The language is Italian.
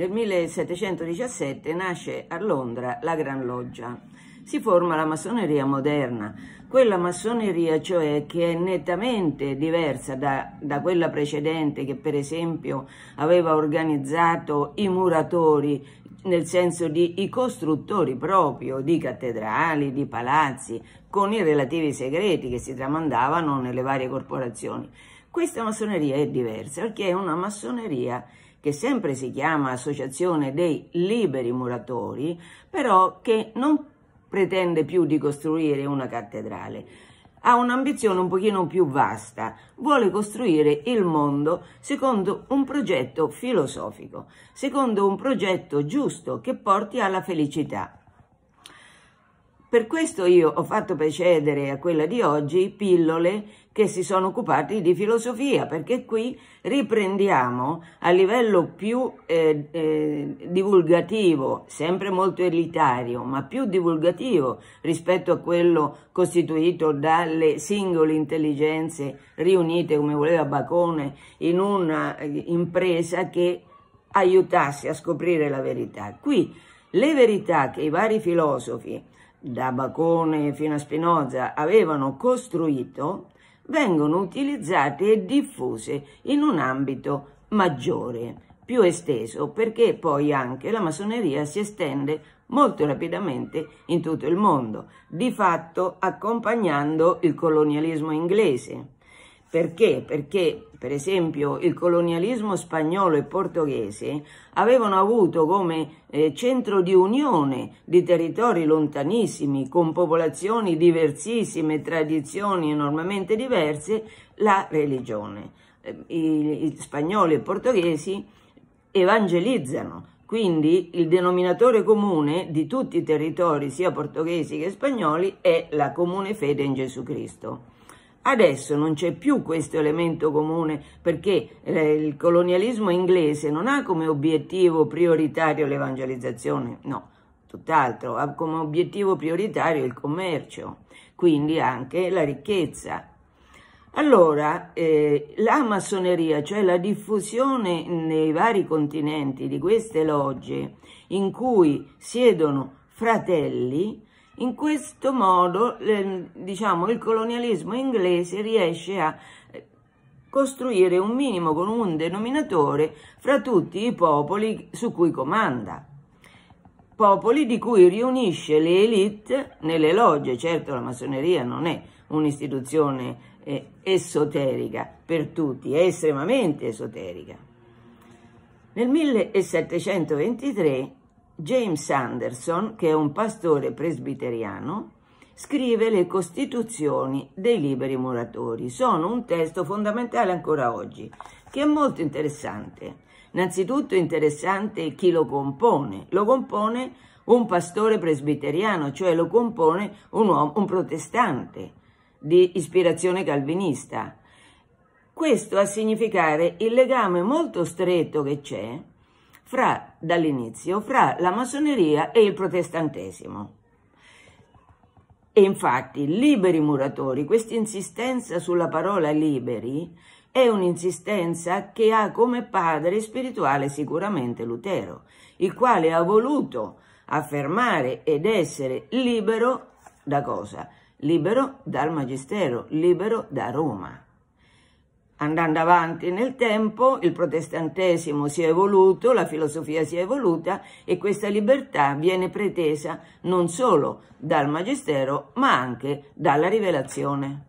Nel 1717 nasce a Londra la Gran Loggia. Si forma la massoneria moderna, quella massoneria cioè che è nettamente diversa da, da quella precedente che per esempio aveva organizzato i muratori nel senso di i costruttori proprio di cattedrali, di palazzi, con i relativi segreti che si tramandavano nelle varie corporazioni. Questa massoneria è diversa perché è una massoneria che sempre si chiama Associazione dei Liberi Muratori, però che non pretende più di costruire una cattedrale, ha un'ambizione un pochino più vasta, vuole costruire il mondo secondo un progetto filosofico, secondo un progetto giusto che porti alla felicità. Per questo io ho fatto precedere a quella di oggi pillole che si sono occupati di filosofia, perché qui riprendiamo a livello più eh, eh, divulgativo, sempre molto elitario, ma più divulgativo rispetto a quello costituito dalle singole intelligenze riunite, come voleva Bacone, in un'impresa eh, che aiutasse a scoprire la verità. Qui le verità che i vari filosofi, da Bacone fino a Spinoza, avevano costruito vengono utilizzate e diffuse in un ambito maggiore, più esteso, perché poi anche la massoneria si estende molto rapidamente in tutto il mondo, di fatto accompagnando il colonialismo inglese. Perché? Perché, per esempio, il colonialismo spagnolo e portoghese avevano avuto come eh, centro di unione di territori lontanissimi, con popolazioni diversissime, tradizioni enormemente diverse, la religione. Eh, I, i spagnoli e portoghesi evangelizzano, quindi il denominatore comune di tutti i territori, sia portoghesi che spagnoli, è la comune fede in Gesù Cristo. Adesso non c'è più questo elemento comune perché eh, il colonialismo inglese non ha come obiettivo prioritario l'evangelizzazione, no, tutt'altro, ha come obiettivo prioritario il commercio, quindi anche la ricchezza. Allora, eh, la massoneria, cioè la diffusione nei vari continenti di queste logge in cui siedono fratelli, in questo modo, diciamo, il colonialismo inglese riesce a costruire un minimo comune denominatore fra tutti i popoli su cui comanda. Popoli di cui riunisce le elite nelle logge, certo la massoneria non è un'istituzione eh, esoterica per tutti, è estremamente esoterica. Nel 1723 James Anderson, che è un pastore presbiteriano, scrive le Costituzioni dei liberi muratori. Sono un testo fondamentale ancora oggi, che è molto interessante. Innanzitutto è interessante chi lo compone. Lo compone un pastore presbiteriano, cioè lo compone un, uomo, un protestante di ispirazione calvinista. Questo a significare il legame molto stretto che c'è fra, dall'inizio fra la massoneria e il protestantesimo. E infatti liberi muratori, questa insistenza sulla parola liberi è un'insistenza che ha come padre spirituale sicuramente Lutero, il quale ha voluto affermare ed essere libero da cosa? Libero dal magistero, libero da Roma andando avanti nel tempo, il protestantesimo si è evoluto, la filosofia si è evoluta e questa libertà viene pretesa non solo dal Magistero ma anche dalla rivelazione.